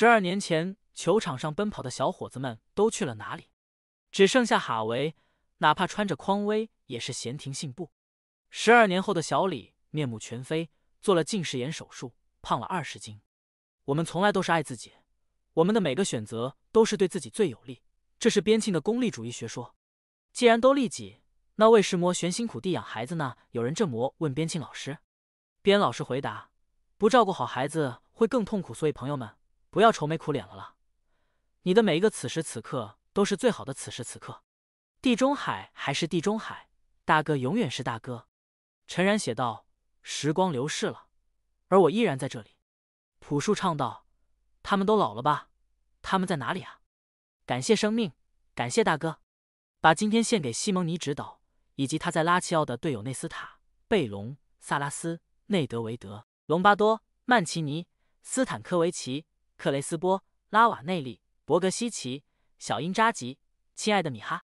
十二年前，球场上奔跑的小伙子们都去了哪里？只剩下哈维，哪怕穿着匡威也是闲庭信步。十二年后的小李面目全非，做了近视眼手术，胖了二十斤。我们从来都是爱自己，我们的每个选择都是对自己最有利，这是边沁的功利主义学说。既然都利己，那为什么悬心苦地养孩子呢？有人这么问边沁老师。边老师回答：不照顾好孩子会更痛苦，所以朋友们。不要愁眉苦脸了啦。你的每一个此时此刻都是最好的此时此刻。地中海还是地中海，大哥永远是大哥。陈然写道：“时光流逝了，而我依然在这里。”朴树唱道：“他们都老了吧？他们在哪里啊？”感谢生命，感谢大哥，把今天献给西蒙尼指导以及他在拉齐奥的队友内斯塔、贝隆、萨拉斯、内德维德、隆巴多、曼奇尼、斯坦科维奇。克雷斯波、拉瓦内利、伯格西奇、小因扎吉，亲爱的米哈。